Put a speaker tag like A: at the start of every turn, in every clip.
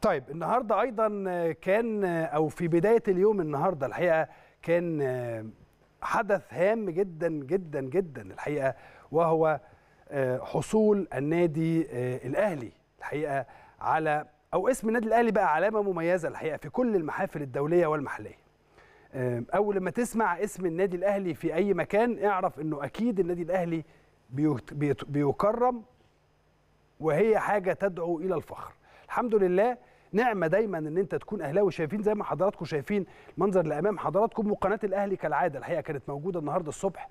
A: طيب النهارده ايضا كان او في بدايه اليوم النهارده الحقيقه كان حدث هام جدا جدا جدا الحقيقه وهو حصول النادي الاهلي الحقيقه على او اسم النادي الاهلي بقى علامه مميزه الحقيقه في كل المحافل الدوليه والمحليه اول لما تسمع اسم النادي الاهلي في اي مكان اعرف انه اكيد النادي الاهلي بيكرم وهي حاجه تدعو الى الفخر الحمد لله نعمه دايما ان انت تكون اهلاوي شايفين زي ما حضراتكم شايفين المنظر اللي امام حضراتكم وقناه الاهلي كالعاده الحقيقه كانت موجوده النهارده الصبح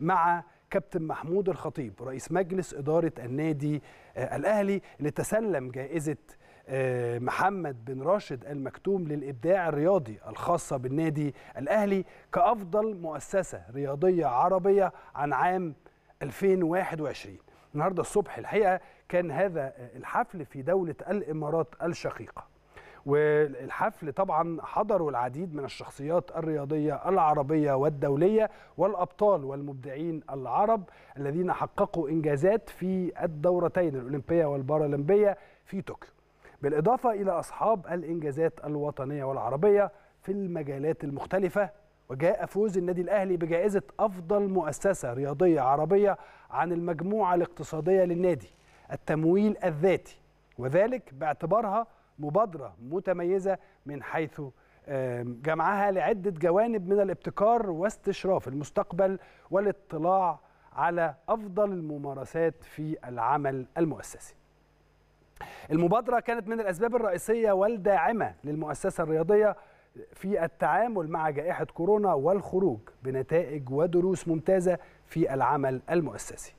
A: مع كابتن محمود الخطيب رئيس مجلس اداره النادي آه، الاهلي اللي تسلم جائزه آه، محمد بن راشد المكتوم للإبداع الرياضي الخاصة بالنادي الأهلي كأفضل مؤسسة رياضية عربية عن عام 2021 النهارده الصبح الحقيقه كان هذا الحفل في دوله الامارات الشقيقه والحفل طبعا حضروا العديد من الشخصيات الرياضية العربية والدولية والأبطال والمبدعين العرب الذين حققوا إنجازات في الدورتين الأولمبية والبارالمبية في طوكيو بالإضافة إلى أصحاب الإنجازات الوطنية والعربية في المجالات المختلفة وجاء فوز النادي الأهلي بجائزة أفضل مؤسسة رياضية عربية عن المجموعة الاقتصادية للنادي التمويل الذاتي وذلك باعتبارها مبادرة متميزة من حيث جمعها لعدة جوانب من الابتكار واستشراف المستقبل والاطلاع على أفضل الممارسات في العمل المؤسسي المبادرة كانت من الأسباب الرئيسية والداعمة للمؤسسة الرياضية في التعامل مع جائحة كورونا والخروج بنتائج ودروس ممتازة في العمل المؤسسي